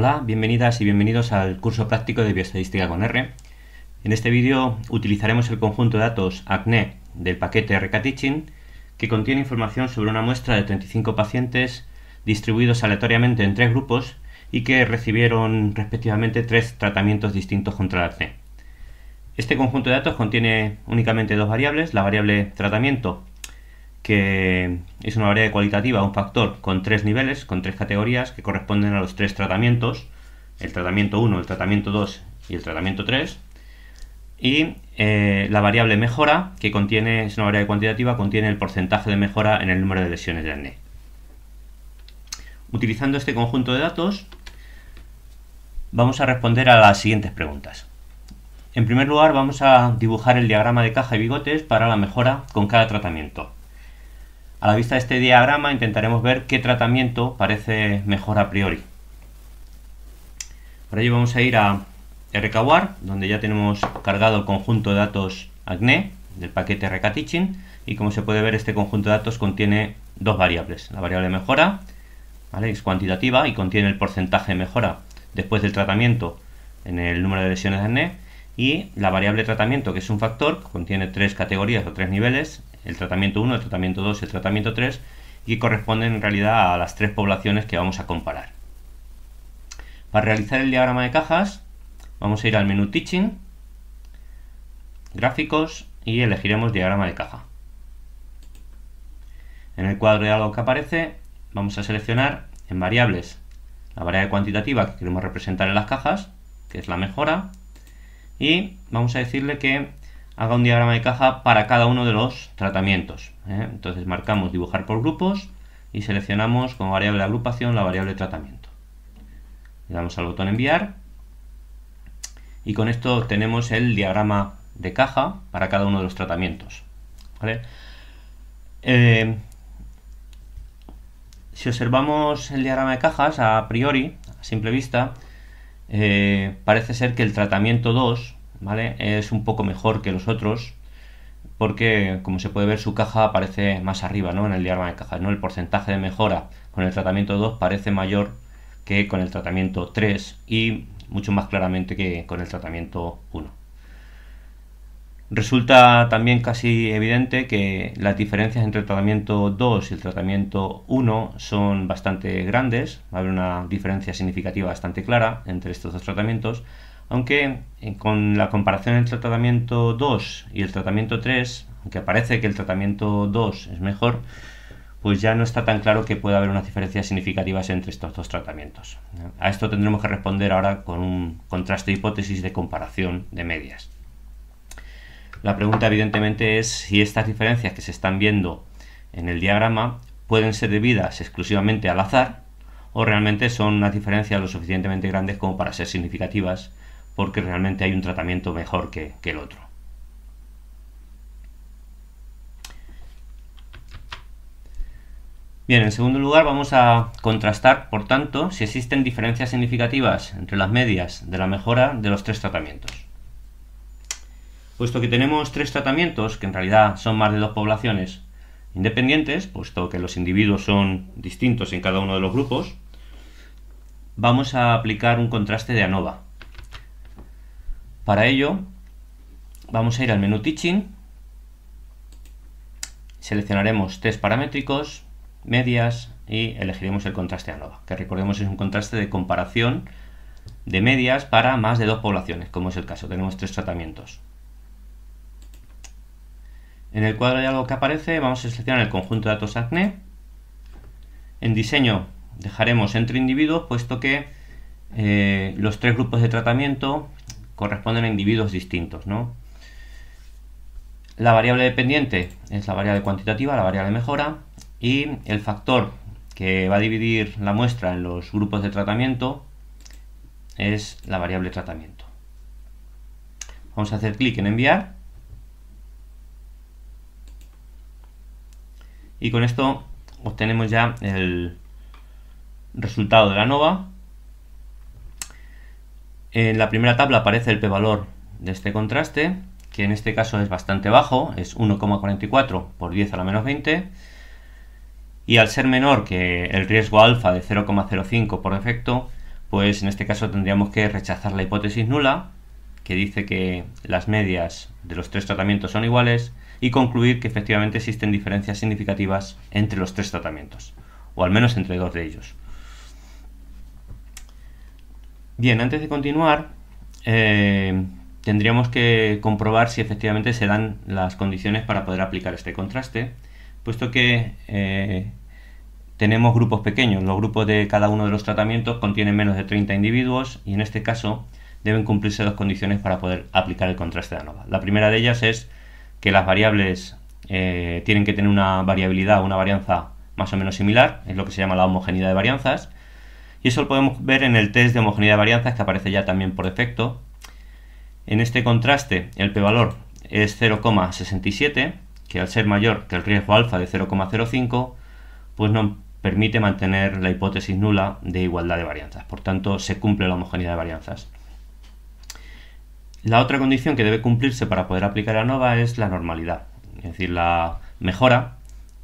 Hola, bienvenidas y bienvenidos al curso práctico de bioestadística con R. En este vídeo utilizaremos el conjunto de datos ACNE del paquete RK que contiene información sobre una muestra de 35 pacientes distribuidos aleatoriamente en tres grupos y que recibieron respectivamente tres tratamientos distintos contra el acné. Este conjunto de datos contiene únicamente dos variables, la variable tratamiento que es una variable cualitativa, un factor con tres niveles, con tres categorías que corresponden a los tres tratamientos, el tratamiento 1, el tratamiento 2 y el tratamiento 3. Y eh, la variable mejora, que contiene, es una variable cuantitativa, contiene el porcentaje de mejora en el número de lesiones de acné. Utilizando este conjunto de datos, vamos a responder a las siguientes preguntas. En primer lugar, vamos a dibujar el diagrama de caja y bigotes para la mejora con cada tratamiento. A la vista de este diagrama intentaremos ver qué tratamiento parece mejor a priori. Para ello vamos a ir a RKWAR, donde ya tenemos cargado el conjunto de datos ACNE del paquete RK y como se puede ver este conjunto de datos contiene dos variables, la variable mejora ¿vale? es cuantitativa y contiene el porcentaje de mejora después del tratamiento en el número de lesiones de acné y la variable tratamiento que es un factor, contiene tres categorías o tres niveles, el tratamiento 1, el tratamiento 2 y el tratamiento 3, y corresponden en realidad a las tres poblaciones que vamos a comparar. Para realizar el diagrama de cajas, vamos a ir al menú Teaching, Gráficos y elegiremos diagrama de caja. En el cuadro de algo que aparece, vamos a seleccionar en variables la variable cuantitativa que queremos representar en las cajas, que es la mejora, y vamos a decirle que haga un diagrama de caja para cada uno de los tratamientos. ¿eh? Entonces marcamos dibujar por grupos y seleccionamos como variable de agrupación la variable de tratamiento. Le damos al botón enviar y con esto obtenemos el diagrama de caja para cada uno de los tratamientos. Eh, si observamos el diagrama de cajas a priori, a simple vista, eh, parece ser que el tratamiento 2 es un poco mejor que los otros porque, como se puede ver, su caja aparece más arriba, ¿no? En el diagrama de cajas, ¿no? El porcentaje de mejora con el tratamiento 2 parece mayor que con el tratamiento 3 y mucho más claramente que con el tratamiento 1. Resulta también casi evidente que las diferencias entre el tratamiento 2 y el tratamiento 1 son bastante grandes, va a haber una diferencia significativa bastante clara entre estos dos tratamientos, aunque eh, con la comparación entre el tratamiento 2 y el tratamiento 3, aunque parece que el tratamiento 2 es mejor, pues ya no está tan claro que pueda haber unas diferencias significativas entre estos dos tratamientos. A esto tendremos que responder ahora con un contraste de hipótesis de comparación de medias. La pregunta evidentemente es si estas diferencias que se están viendo en el diagrama pueden ser debidas exclusivamente al azar o realmente son unas diferencias lo suficientemente grandes como para ser significativas porque realmente hay un tratamiento mejor que, el otro. Bien, en segundo lugar vamos a contrastar, por tanto, si existen diferencias significativas entre las medias de la mejora de los tres tratamientos. Puesto que tenemos tres tratamientos, que en realidad son más de dos poblaciones independientes, puesto que los individuos son distintos en cada uno de los grupos, vamos a aplicar un contraste de ANOVA. Para ello, vamos a ir al menú Teaching, seleccionaremos tres paramétricos, medias y elegiremos el contraste ANOVA, que recordemos es un contraste de comparación de medias para más de dos poblaciones, como es el caso, tenemos tres tratamientos. En el cuadro de algo que aparece vamos a seleccionar el conjunto de datos ACNE. En diseño dejaremos entre individuos, puesto que eh, los tres grupos de tratamiento corresponden a individuos distintos, ¿no? La variable dependiente es la variable cuantitativa, la variable mejora, y el factor que va a dividir la muestra en los grupos de tratamiento es la variable tratamiento. Vamos a hacer clic en enviar. Y con esto obtenemos ya el resultado de la NOVA en la primera tabla aparece el p-valor de este contraste, que en este caso es bastante bajo, es 1,44 por 10 a la menos 20, y al ser menor que el riesgo alfa de 0,05 por defecto, pues en este caso tendríamos que rechazar la hipótesis nula, que dice que las medias de los tres tratamientos son iguales, y concluir que efectivamente existen diferencias significativas entre los tres tratamientos, o al menos entre dos de ellos. Bien, antes de continuar, eh, tendríamos que comprobar si efectivamente se dan las condiciones para poder aplicar este contraste, puesto que eh, tenemos grupos pequeños. Los grupos de cada uno de los tratamientos contienen menos de 30 individuos y en este caso deben cumplirse dos condiciones para poder aplicar el contraste de ANOVA. La primera de ellas es que las variables eh, tienen que tener una variabilidad, una varianza más o menos similar, es lo que se llama la homogeneidad de varianzas, y eso lo podemos ver en el test de homogeneidad de varianzas que aparece ya también por defecto. En este contraste, el p-valor es 0,67, que al ser mayor que el riesgo alfa de 0,05, pues nos permite mantener la hipótesis nula de igualdad de varianzas. Por tanto, se cumple la homogeneidad de varianzas. La otra condición que debe cumplirse para poder aplicar a ANOVA es la normalidad. Es decir, la mejora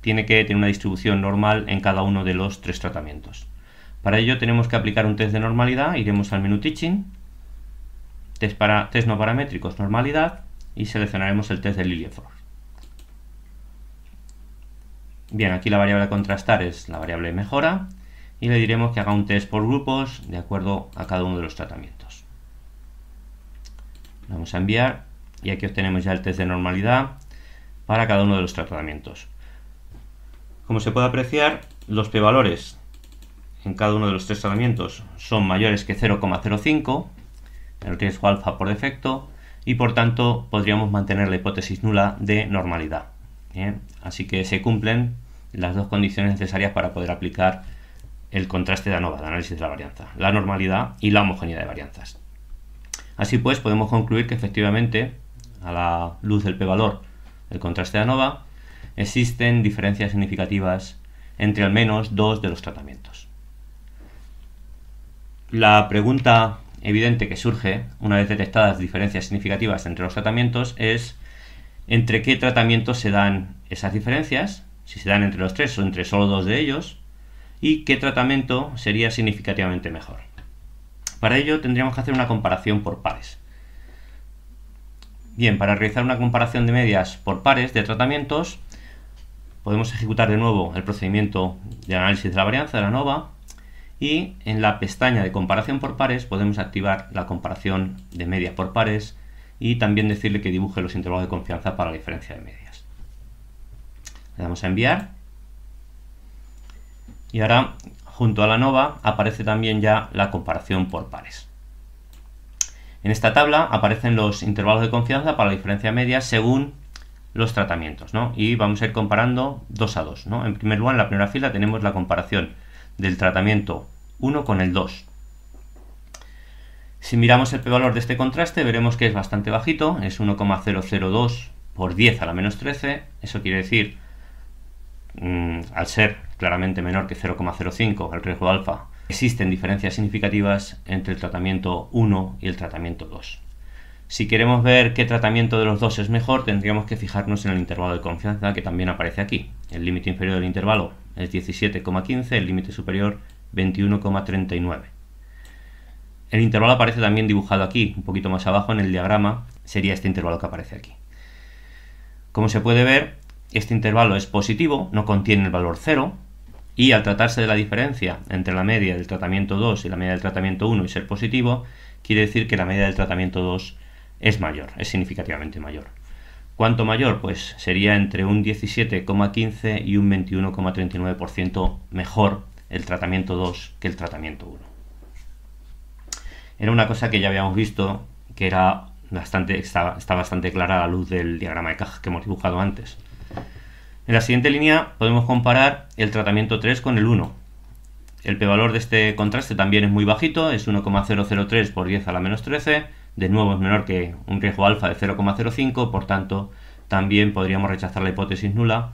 tiene que tener una distribución normal en cada uno de los tres tratamientos. Para ello tenemos que aplicar un test de normalidad, iremos al menú Teaching, test, para, test no paramétricos, normalidad, y seleccionaremos el test de lilliefors Bien, aquí la variable de contrastar es la variable mejora, y le diremos que haga un test por grupos de acuerdo a cada uno de los tratamientos. Vamos a enviar y aquí obtenemos ya el test de normalidad para cada uno de los tratamientos. Como se puede apreciar, los p-valores en cada uno de los tres tratamientos son mayores que 0,05, el riesgo alfa por defecto, y por tanto podríamos mantener la hipótesis nula de normalidad. Así que se cumplen las dos condiciones necesarias para poder aplicar el contraste de ANOVA, de análisis de la varianza, la normalidad y la homogeneidad de varianzas. Así pues, podemos concluir que efectivamente, a la luz del p-valor del contraste de ANOVA, existen diferencias significativas entre al menos dos de los tratamientos. La pregunta evidente que surge, una vez detectadas diferencias significativas entre los tratamientos, es entre qué tratamientos se dan esas diferencias, si se dan entre los tres o entre solo dos de ellos, y qué tratamiento sería significativamente mejor. Para ello tendríamos que hacer una comparación por pares. Bien, para realizar una comparación de medias por pares de tratamientos, podemos ejecutar de nuevo el procedimiento de análisis de la varianza de la NOVA y en la pestaña de comparación por pares podemos activar la comparación de medias por pares y también decirle que dibuje los intervalos de confianza para la diferencia de medias. Le damos a enviar y ahora junto a la nova aparece también ya la comparación por pares. En esta tabla aparecen los intervalos de confianza para la diferencia de medias según los tratamientos, Y vamos a ir comparando dos a dos, En primer lugar, en la primera fila tenemos la comparación del tratamiento 1 con el 2. Si miramos el p-valor de este contraste, veremos que es bastante bajito, es 1,002 por 10 a la menos 13, eso quiere decir, mm, al ser claramente menor que 0,05 el riesgo alfa, existen diferencias significativas entre el tratamiento 1 y el tratamiento 2. Si queremos ver qué tratamiento de los dos es mejor, tendríamos que fijarnos en el intervalo de confianza que también aparece aquí. El límite inferior del intervalo es 17,15, el límite superior 21,39. El intervalo aparece también dibujado aquí, un poquito más abajo en el diagrama, sería este intervalo que aparece aquí. Como se puede ver, este intervalo es positivo, no contiene el valor 0, y al tratarse de la diferencia entre la media del tratamiento 2 y la media del tratamiento 1 y ser positivo, quiere decir que la media del tratamiento 2 es mayor, es significativamente mayor. ¿Cuánto mayor? Pues sería entre un 17,15 y un 21,39% mejor el tratamiento 2 que el tratamiento 1. Era una cosa que ya habíamos visto que era bastante, está, bastante clara a la luz del diagrama de cajas que hemos dibujado antes. En la siguiente línea podemos comparar el tratamiento 3 con el 1. El p-valor de este contraste también es muy bajito, es 1,003 por 10 a la menos 13, de nuevo es menor que un riesgo alfa de 0,05, por tanto también podríamos rechazar la hipótesis nula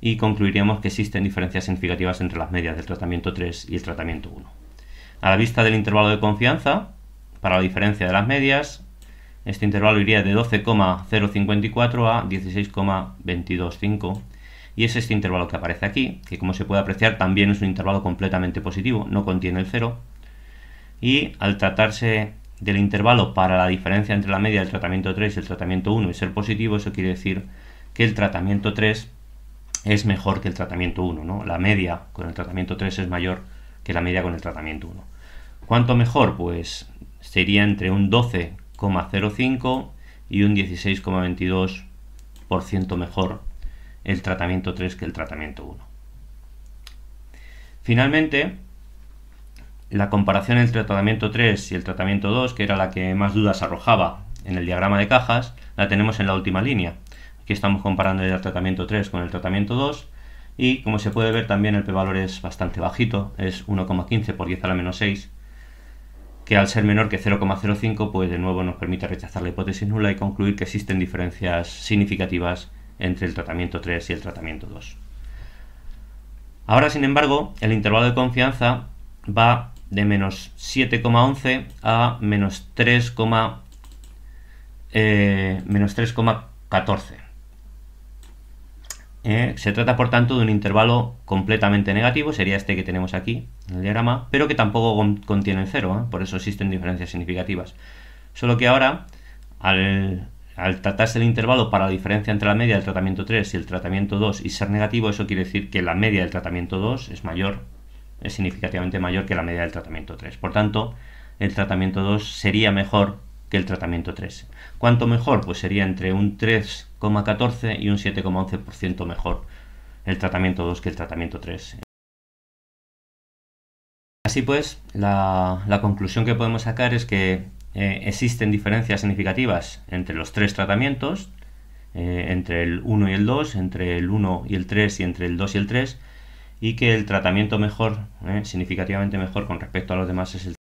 y concluiríamos que existen diferencias significativas entre las medias del tratamiento 3 y el tratamiento 1. A la vista del intervalo de confianza, para la diferencia de las medias, este intervalo iría de 12,054 a 16,225 y es este intervalo que aparece aquí, que como se puede apreciar también es un intervalo completamente positivo, no contiene el 0 y al tratarse del intervalo para la diferencia entre la media del tratamiento 3 y el tratamiento 1 y ser positivo, eso quiere decir que el tratamiento 3 es mejor que el tratamiento 1, La media con el tratamiento 3 es mayor que la media con el tratamiento 1. ¿Cuánto mejor? Pues sería entre un 12,05 y un 16,22% mejor el tratamiento 3 que el tratamiento 1. Finalmente, la comparación entre el tratamiento 3 y el tratamiento 2, que era la que más dudas arrojaba en el diagrama de cajas, la tenemos en la última línea. Aquí estamos comparando el tratamiento 3 con el tratamiento 2 y como se puede ver también el p-valor es bastante bajito, es 1,15 por 10 a la menos 6, que al ser menor que 0,05 pues de nuevo nos permite rechazar la hipótesis nula y concluir que existen diferencias significativas entre el tratamiento 3 y el tratamiento 2. Ahora sin embargo el intervalo de confianza va de menos 7,11 a menos 3,14. Eh, se trata por tanto de un intervalo completamente negativo, sería este que tenemos aquí en el diagrama, pero que tampoco contiene el cero, ¿eh? por eso existen diferencias significativas. Solo que ahora, al, al, tratarse el intervalo para la diferencia entre la media del tratamiento 3 y el tratamiento 2 y ser negativo, eso quiere decir que la media del tratamiento 2 es mayor, es significativamente mayor que la media del tratamiento 3. Por tanto, el tratamiento 2 sería mejor el tratamiento 3. ¿Cuánto mejor? Pues sería entre un 3,14 y un 7,11% mejor el tratamiento 2 que el tratamiento 3. Así pues, la, conclusión que podemos sacar es que eh, existen diferencias significativas entre los tres tratamientos, eh, entre el 1 y el 2, entre el 1 y el 3 y entre el 2 y el 3, y que el tratamiento mejor, eh, significativamente mejor con respecto a los demás, es el